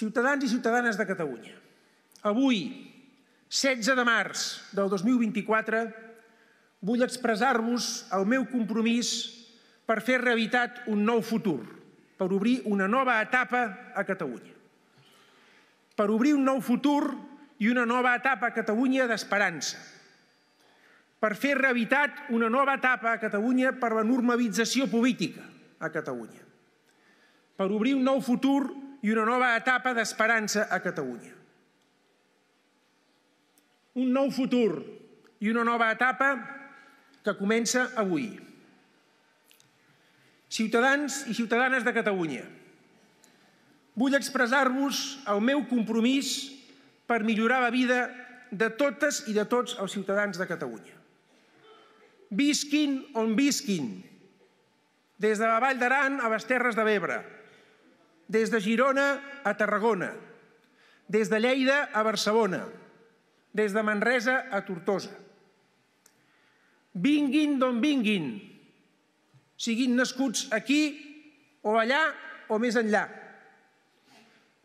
ciutadans i ciutadanes de Catalunya, avui, 16 de març del 2024, vull expressar-vos el meu compromís per fer realitat un nou futur, per obrir una nova etapa a Catalunya. Per obrir un nou futur i una nova etapa a Catalunya d'esperança. Per fer realitat una nova etapa a Catalunya per la normalització política a Catalunya. Per obrir un nou futur i una nova etapa d'esperança a Catalunya. Un nou futur i una nova etapa que comença avui. Ciutadans i ciutadanes de Catalunya, vull expressar-vos el meu compromís per millorar la vida de totes i de tots els ciutadans de Catalunya. Visquin on visquin, des de la Vall d'Aran a les Terres de l'Ebre, des de Girona a Tarragona, des de Lleida a Barcelona, des de Manresa a Tortosa. Vinguin d'on vinguin, siguin nascuts aquí o allà o més enllà.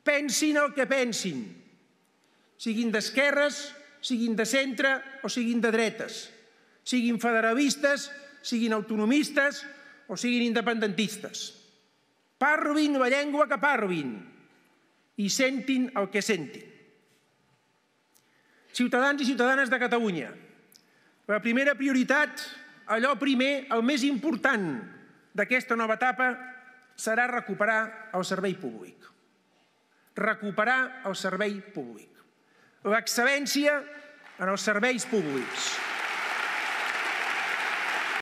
Pensin el que pensin, siguin d'esquerres, siguin de centre o siguin de dretes, siguin federalistes, siguin autonomistes o siguin independentistes. Parlin la llengua que parlin i sentin el que sentin. Ciutadans i ciutadanes de Catalunya, la primera prioritat, allò primer, el més important d'aquesta nova etapa, serà recuperar el servei públic. Recuperar el servei públic. L'excel·lència en els serveis públics.